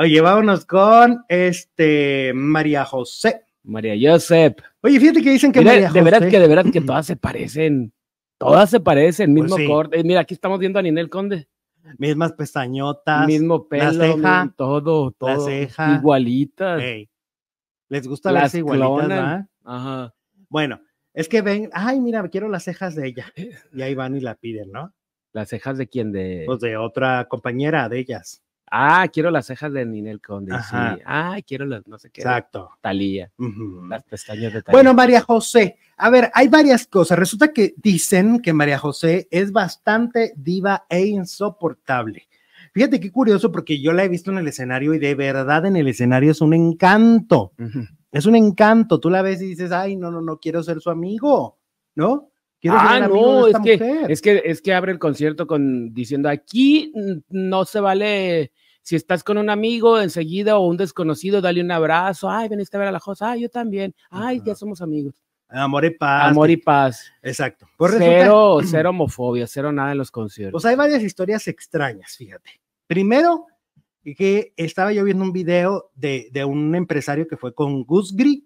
Oye, vámonos con este María José. María Josep. Oye, fíjate que dicen que María José. De verdad que, de verdad que todas se parecen. Todas se parecen, mismo pues corte. Eh, mira, aquí estamos viendo a Ninel Conde. Mismas pestañotas. Mismo pelo. todo, todo. Igualitas. Les gusta las igualitas, Ajá. Bueno, es que ven, ay, mira, quiero las cejas de ella. Eh. Y ahí van y la piden, ¿no? ¿Las cejas de quién? De... Pues de otra compañera de ellas. Ah, quiero las cejas de Ninel Conde. Sí. Ah, quiero las, no sé qué. Exacto. Talía. Las pestañas de Talía. Bueno, María José, a ver, hay varias cosas. Resulta que dicen que María José es bastante diva e insoportable. Fíjate qué curioso, porque yo la he visto en el escenario y de verdad en el escenario es un encanto. Es un encanto. Tú la ves y dices, ay, no, no, no quiero ser su amigo, ¿no? ah, no, es que, es que, es que abre el concierto con diciendo aquí no se vale si estás con un amigo enseguida o un desconocido, dale un abrazo. Ay, veniste a ver a la Josa. Ay, yo también. Ay, ya somos amigos. Amor y paz. Amor y paz. Exacto. Pues cero, cero homofobia, cero nada en los conciertos. Pues hay varias historias extrañas, fíjate. Primero, que estaba yo viendo un video de, un empresario que fue con Gus Gris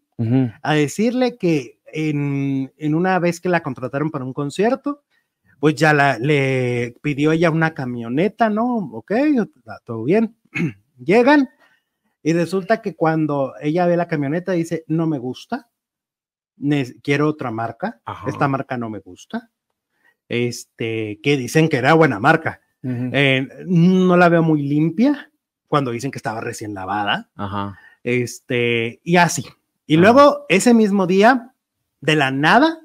a decirle que en, en, una vez que la contrataron para un concierto, pues ya le pidió ella una camioneta, ¿no? Ok, todo bien. Llegan y resulta que cuando ella ve la camioneta dice, no me gusta, quiero otra marca, esta marca no me gusta, este, que dicen que era buena marca. Eh, no la veo muy limpia cuando dicen que estaba recién lavada. Este, y así. Y luego, ese mismo día, de la nada,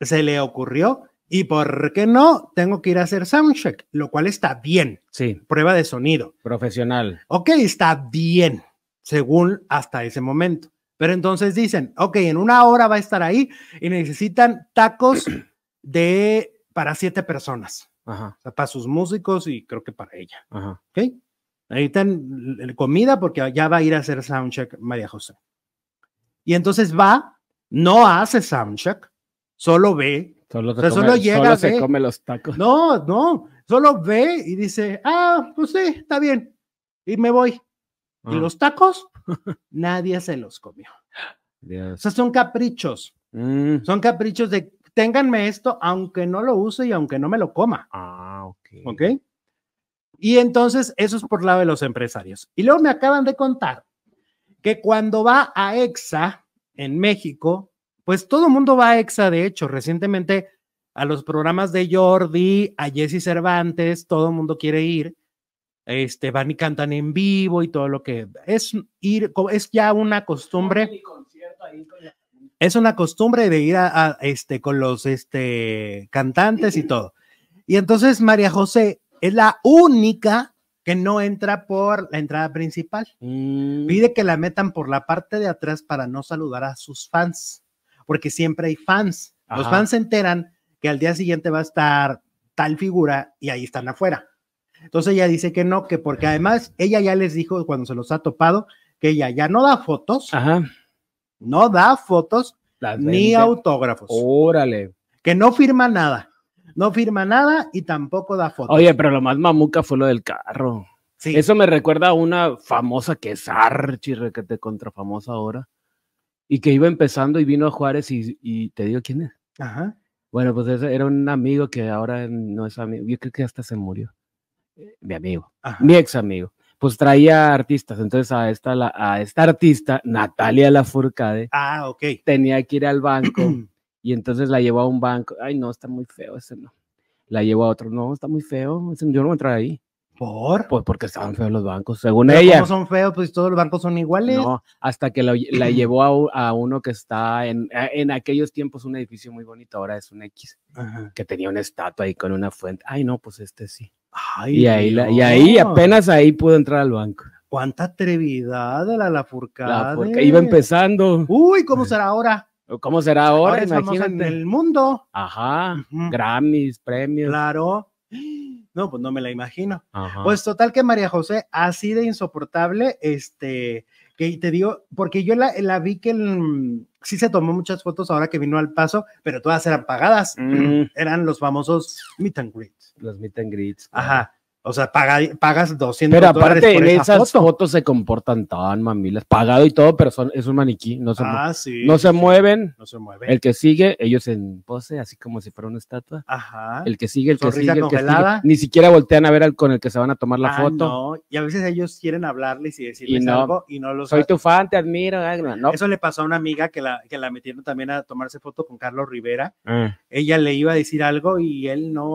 se le ocurrió y por qué no, tengo que ir a hacer soundcheck, lo cual está bien. Sí. Prueba de sonido. Profesional. Ok, está bien, según hasta ese momento. Pero entonces dicen, ok, en una hora va a estar ahí y necesitan tacos de para siete personas. Ajá. para sus músicos y creo que para ella. Ajá. Ok. Necesitan comida porque ya va a ir a hacer soundcheck María José. Y entonces va, no hace soundcheck, solo ve Solo, los tacos. No, no, solo ve y dice, ah, pues sí, está bien. Y me voy. Y ah. los tacos, nadie se los comió. O sea, son caprichos. Mm. Son caprichos de ténganme esto, aunque no lo use y aunque no me lo coma. Ah, ok. Y entonces, eso es por lado de los empresarios. Y luego me acaban de contar que cuando va a EXA en México, pues todo el mundo va a EXA, de hecho, recientemente a los programas de Jordi, a Jesse Cervantes, todo el mundo quiere ir, este, van y cantan en vivo y todo lo que es ir, es ya una costumbre. Es una costumbre de ir a, este con los este cantantes y todo. Y entonces María José es la única que no entra por la entrada principal. Mm. Pide que la metan por la parte de atrás para no saludar a sus fans porque siempre hay fans. Los fans se enteran que al día siguiente va a estar tal figura y ahí están afuera. Entonces ella dice que no, que porque además ella ya les dijo cuando se los ha topado que ella ya no da fotos, no da fotos ni autógrafos. Órale. Que no firma nada, no firma nada y tampoco da fotos. Oye, pero lo más mamuca fue lo del carro. Sí. Eso me recuerda a una famosa que es archi, que te contrafamosa ahora y que iba empezando y vino a Juárez y, y te digo quién es. Bueno, pues era un amigo que ahora no es amigo, yo creo que hasta se murió. Eh, mi amigo, mi ex amigo. Pues traía artistas, entonces a esta, la, a esta artista, Natalia Lafourcade, ah, tenía que ir al banco y entonces la llevó a un banco. Ay, no, está muy feo ese no. La llevó a otro, no, está muy feo, yo no voy a entrar ahí. ¿Por? Pues porque estaban feos los bancos, según ella. ¿Cómo son feos? Pues todos los bancos son iguales. No, hasta que la, llevó a, uno que está en, aquellos tiempos un edificio muy bonito, ahora es un X, que tenía una estatua ahí con una fuente. Ay, no, pues este sí. y, ahí y ahí apenas ahí pudo entrar al banco. Cuánta trevidad de la lafurcada. porque iba empezando. Uy, ¿cómo será ahora? ¿Cómo será ahora? ahora en el mundo. Ajá, Grammys, premios. Claro. No, pues no me la imagino. Pues total que María José, así de insoportable, este, que te digo, porque yo la, vi que sí se tomó muchas fotos ahora que vino al paso, pero todas eran pagadas. Mm. Eran los famosos meet and greets. Los meet and greets. Ajá. O sea, pagas 200 Pero aparte, por esas fotos se comportan tan mamilas, pagado y todo, pero son, es un maniquí, no se, ah, no se mueven. No se mueven. El que sigue, ellos en pose, así como si fuera una estatua. Ajá. El que sigue, el que sigue, Ni siquiera voltean a ver al con el que se van a tomar la ah, foto. No. Y a veces ellos quieren hablarles y decirles no, algo y no Soy tu fan, te admiro. Eso le pasó a una amiga que la, que la metieron también a tomarse foto con Carlos Rivera. Ah. Ella le iba a decir algo y él no.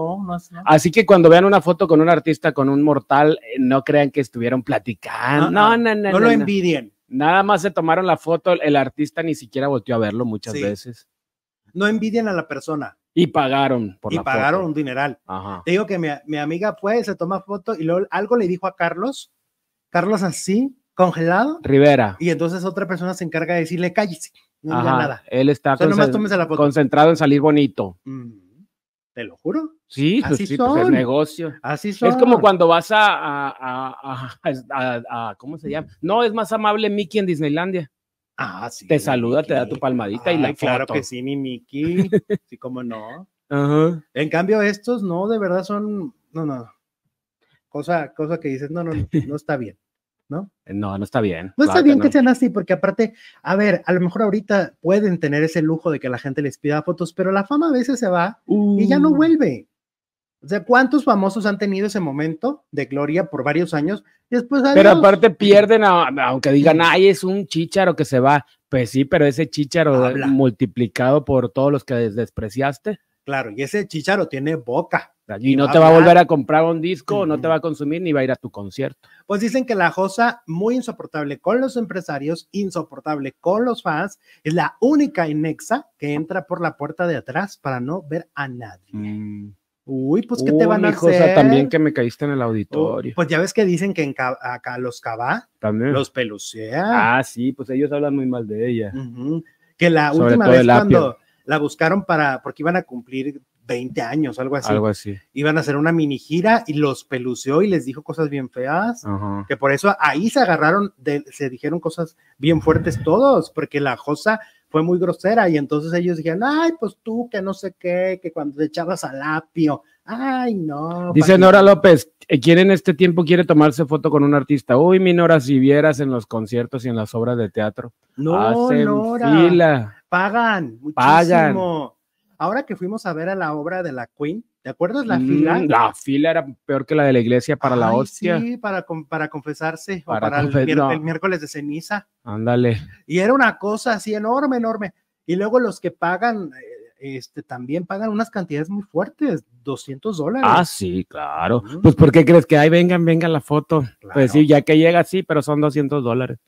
Así que cuando vean una foto con un artista con un mortal, eh, no crean que estuvieron platicando. Ah, ah, no, no, no. No, lo envidien. Nada más se tomaron la foto, el artista ni siquiera volteó a verlo muchas veces. No envidien a la persona. Y pagaron por y pagaron un dineral. Ajá. Te digo que mi, amiga fue, se toma foto y luego algo le dijo a Carlos, Carlos así, congelado. Rivera. Y entonces otra persona se encarga de decirle, cállese, no diga nada. Él está concentrado en salir bonito. Mm. Te lo juro. Sí, así sí, pues, son. negocio. Así Es como cuando vas a, ¿cómo se llama? No, es más amable Mickey en Disneylandia. Ah, sí. Te saluda, te da tu palmadita y la Claro que sí, mi Mickey. sí, como no. En cambio, estos no, de verdad son, no, no. Cosa, cosa que dices, no, no, no está bien. ¿no? No, no está bien. No está bien que, sean así, porque aparte, a ver, a lo mejor ahorita pueden tener ese lujo de que la gente les pida fotos, pero la fama a veces se va y ya no uh. vuelve. O sea, ¿cuántos famosos han tenido ese momento de gloria por varios años? Después, Pero aparte pierden, aunque digan, ay, es un chicharo que se va. Pues sí, pero ese chicharo multiplicado por todos los que despreciaste. Claro, y ese chicharo tiene boca. Y no te va a volver a comprar un disco, no te va a consumir ni va a ir a tu concierto. Pues dicen que la Josa, muy insoportable con los empresarios, insoportable con los fans, es la única inexa que entra por la puerta de atrás para no ver a nadie. Mm. Uy, pues que te van a hacer. josa, también que me caíste en el auditorio. pues ya ves que dicen que acá los cabá los pelucea. Ah, sí, pues ellos hablan muy mal de ella. Que la última vez cuando la buscaron para porque iban a cumplir 20 años, algo así. Algo así. Iban a hacer una mini gira y los pelució y les dijo cosas bien feas, que por eso ahí se agarraron, se dijeron cosas bien fuertes todos, porque la Josa fue muy grosera y entonces ellos dijeron, ay, pues tú que no sé qué, que cuando te echabas al apio, ay, no. Dice Nora López, eh, ¿quién en este tiempo quiere tomarse foto con un artista? Uy, mi Nora, si vieras en los conciertos y en las obras de teatro. No, Nora. Pagan, muchísimo. Pagan ahora que fuimos a ver a la obra de la Queen, ¿te acuerdas la mm, fila? la fila era peor que la de la iglesia para la hostia. Sí, para, para confesarse para o el, miércoles de ceniza. Ándale. Y era una cosa así enorme, enorme. Y luego los que pagan, eh, este, también pagan unas cantidades muy fuertes, 200 dólares. Ah, sí, claro. Pues, ¿por qué crees que ahí vengan, vengan la foto? Pues sí, ya que llega, sí, pero son 200 dólares.